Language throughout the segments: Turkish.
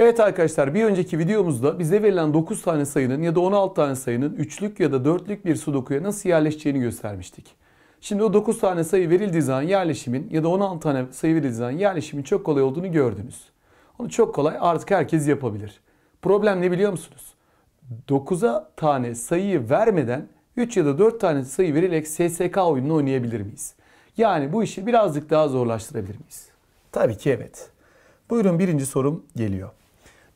Evet arkadaşlar bir önceki videomuzda bize verilen 9 tane sayının ya da 16 tane sayının üçlük ya da dörtlük bir sudokuya nasıl yerleşeceğini göstermiştik. Şimdi o 9 tane sayı verildiği zaman yerleşimin ya da 16 tane sayı verildiği zaman yerleşimin çok kolay olduğunu gördünüz. Onu çok kolay artık herkes yapabilir. Problem ne biliyor musunuz? 9'a tane sayıyı vermeden 3 ya da 4 tane sayı vererek SSK oyununu oynayabilir miyiz? Yani bu işi birazcık daha zorlaştırabilir miyiz? Tabii ki evet. Buyurun birinci sorum geliyor.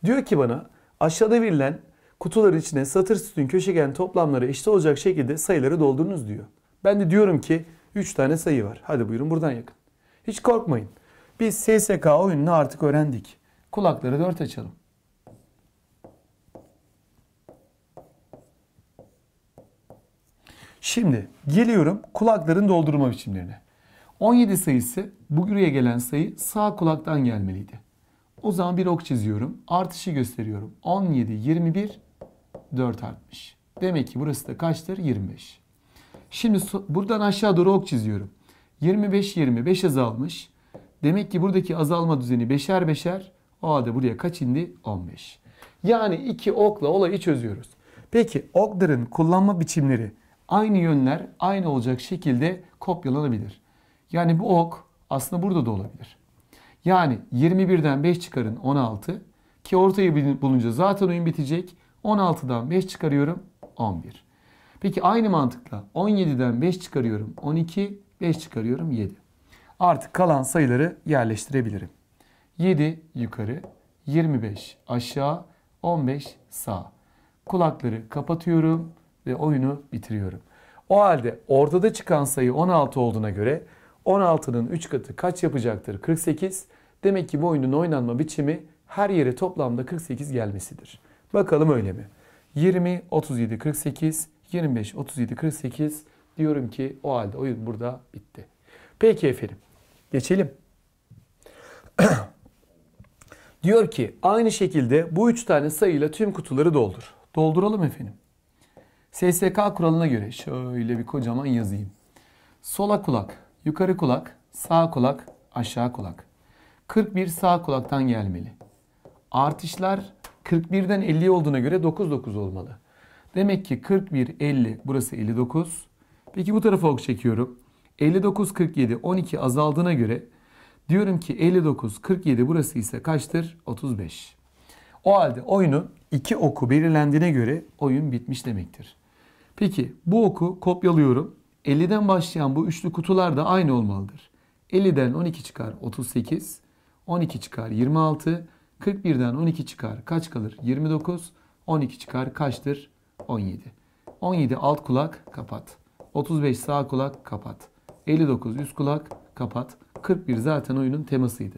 Diyor ki bana aşağıda verilen kutuların içine satır sütun köşegen toplamları eşit olacak şekilde sayıları doldurunuz diyor. Ben de diyorum ki 3 tane sayı var. Hadi buyurun buradan yakın. Hiç korkmayın. Biz SSK oyununu artık öğrendik. Kulakları dört açalım. Şimdi geliyorum kulakların doldurma biçimlerine. 17 sayısı bu buraya gelen sayı sağ kulaktan gelmeliydi. O zaman bir ok çiziyorum. Artışı gösteriyorum. 17, 21, 4 artmış. Demek ki burası da kaçtır? 25. Şimdi buradan aşağı doğru ok çiziyorum. 25, 25 azalmış. Demek ki buradaki azalma düzeni 5'er 5'er. O halde buraya kaç indi? 15. Yani iki okla olayı çözüyoruz. Peki okların kullanma biçimleri aynı yönler aynı olacak şekilde kopyalanabilir. Yani bu ok aslında burada da olabilir. Yani 21'den 5 çıkarın 16 ki ortayı bulunca zaten oyun bitecek. 16'dan 5 çıkarıyorum 11. Peki aynı mantıkla 17'den 5 çıkarıyorum 12, 5 çıkarıyorum 7. Artık kalan sayıları yerleştirebilirim. 7 yukarı, 25 aşağı, 15 sağ. Kulakları kapatıyorum ve oyunu bitiriyorum. O halde ortada çıkan sayı 16 olduğuna göre 16'nın 3 katı kaç yapacaktır? 48. Demek ki bu oyunun oynanma biçimi her yere toplamda 48 gelmesidir. Bakalım öyle mi? 20, 37, 48, 25, 37, 48 diyorum ki o halde oyun burada bitti. Peki efendim. Geçelim. Diyor ki aynı şekilde bu üç tane sayıyla tüm kutuları doldur. Dolduralım efendim. SSK kuralına göre şöyle bir kocaman yazayım. Sola kulak Yukarı kulak, sağ kulak, aşağı kulak. 41 sağ kulaktan gelmeli. Artışlar 41'den 50 olduğuna göre 9-9 olmalı. Demek ki 41, 50, burası 59. Peki bu tarafa ok çekiyorum. 59, 47, 12 azaldığına göre diyorum ki 59, 47 burası ise kaçtır? 35. O halde oyunu iki oku belirlendiğine göre oyun bitmiş demektir. Peki bu oku kopyalıyorum. 50'den başlayan bu üçlü kutular da aynı olmalıdır. 50'den 12 çıkar 38, 12 çıkar 26, 41'den 12 çıkar kaç kalır? 29, 12 çıkar kaçtır? 17. 17 alt kulak kapat. 35 sağ kulak kapat. 59 üst kulak kapat. 41 zaten oyunun temasıydı.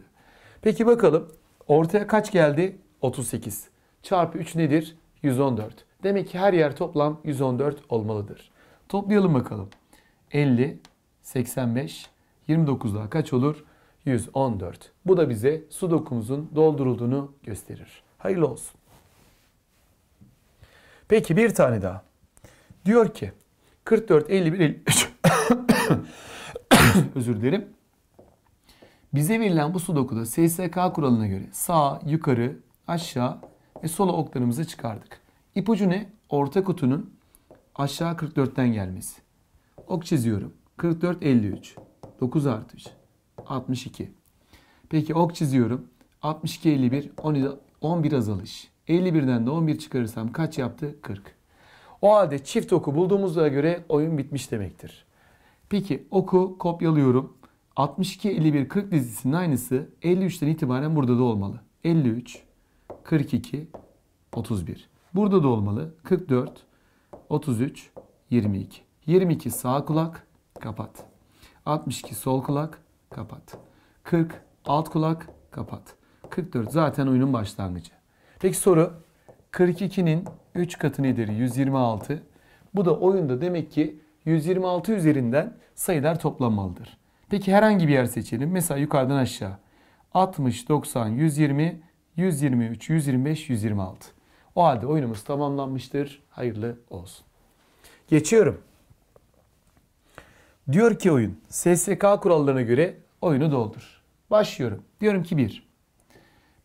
Peki bakalım ortaya kaç geldi? 38. Çarpı 3 nedir? 114. Demek ki her yer toplam 114 olmalıdır. Toplayalım bakalım. 50, 85, 29 daha kaç olur? 114. Bu da bize su dokumuzun doldurulduğunu gösterir. Hayırlı olsun. Peki bir tane daha. Diyor ki 44, 51, 53 özür dilerim. Bize verilen bu su dokuda SSK kuralına göre sağ, yukarı, aşağı ve sola oklarımızı çıkardık. İpucu ne? Orta kutunun aşağı 44'ten gelmesi ok çiziyorum. 44, 53. 9 artış, 62. Peki ok çiziyorum. 62, 51, 11 azalış. 51'den de 11 çıkarırsam kaç yaptı? 40. O halde çift oku bulduğumuza göre oyun bitmiş demektir. Peki oku kopyalıyorum. 62, 51, 40 dizisinin aynısı 53'ten itibaren burada da olmalı. 53, 42, 31. Burada da olmalı. 44, 33, 22. 22 sağ kulak kapat. 62 sol kulak kapat. 40 alt kulak kapat. 44 zaten oyunun başlangıcı. Peki soru 42'nin 3 katı nedir? 126. Bu da oyunda demek ki 126 üzerinden sayılar toplanmalıdır. Peki herhangi bir yer seçelim. Mesela yukarıdan aşağı. 60, 90, 120, 123, 125, 126. O halde oyunumuz tamamlanmıştır. Hayırlı olsun. Geçiyorum. Diyor ki oyun SSK kurallarına göre oyunu doldur. Başlıyorum. Diyorum ki 1.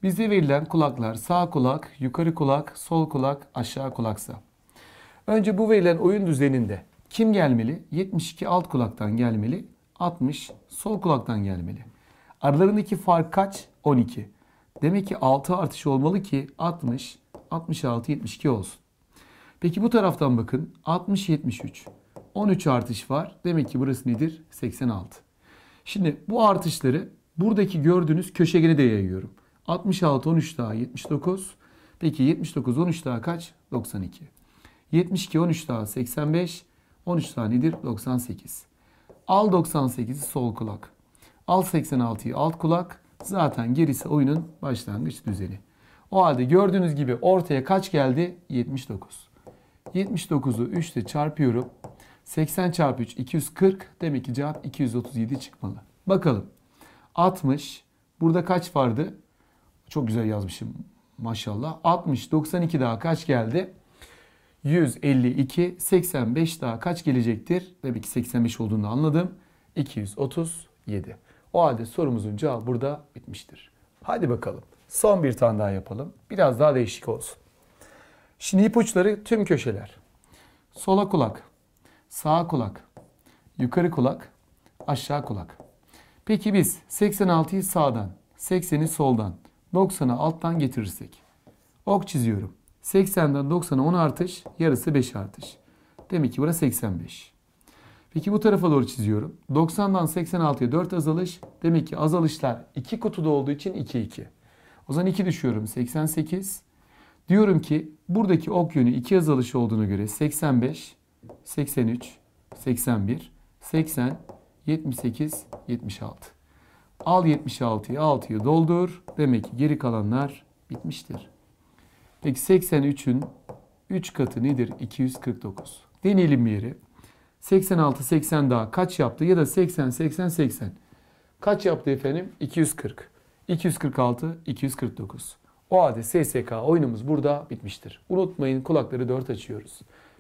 Bize verilen kulaklar sağ kulak, yukarı kulak, sol kulak, aşağı kulaksa. Önce bu verilen oyun düzeninde kim gelmeli? 72 alt kulaktan gelmeli, 60 sol kulaktan gelmeli. Aralarındaki fark kaç? 12. Demek ki 6 artış olmalı ki 60, 66, 72 olsun. Peki bu taraftan bakın. 60, 73. 13 artış var. Demek ki burası nedir? 86. Şimdi bu artışları buradaki gördüğünüz köşegene de yayıyorum. 66 13 daha 79. Peki 79 13 daha kaç? 92. 72 13 daha 85. 13 daha nedir? 98. Al 98'i sol kulak. Al 86'yı alt kulak. Zaten gerisi oyunun başlangıç düzeni. O halde gördüğünüz gibi ortaya kaç geldi? 79. 79'u 3 ile çarpıyorum. 80 çarpı 3 240. Demek ki cevap 237 çıkmalı. Bakalım. 60. Burada kaç vardı? Çok güzel yazmışım maşallah. 60, 92 daha kaç geldi? 152, 85 daha kaç gelecektir? Tabii ki 85 olduğunu anladım. 237. O halde sorumuzun cevabı burada bitmiştir. Hadi bakalım. Son bir tane daha yapalım. Biraz daha değişik olsun. Şimdi ipuçları tüm köşeler. Sola kulak sağ kulak, yukarı kulak, aşağı kulak. Peki biz 86'yı sağdan, 80'i soldan, 90'ı alttan getirirsek. Ok çiziyorum. 80'den 90'a 10 artış, yarısı 5 artış. Demek ki burası 85. Peki bu tarafa doğru çiziyorum. 90'dan 86'ya 4 azalış. Demek ki azalışlar 2 kutuda olduğu için 2 2. O zaman 2 düşüyorum. 88. Diyorum ki buradaki ok yönü 2 azalış olduğuna göre 85. 83, 81, 80, 78, 76. Al 76'yı 6'yı doldur. Demek ki geri kalanlar bitmiştir. Peki 83'ün 3 katı nedir? 249. Deneyelim bir yeri. 86, 80 daha kaç yaptı? Ya da 80, 80, 80. Kaç yaptı efendim? 240. 246, 249. O halde SSK oyunumuz burada bitmiştir. Unutmayın kulakları dört açıyoruz.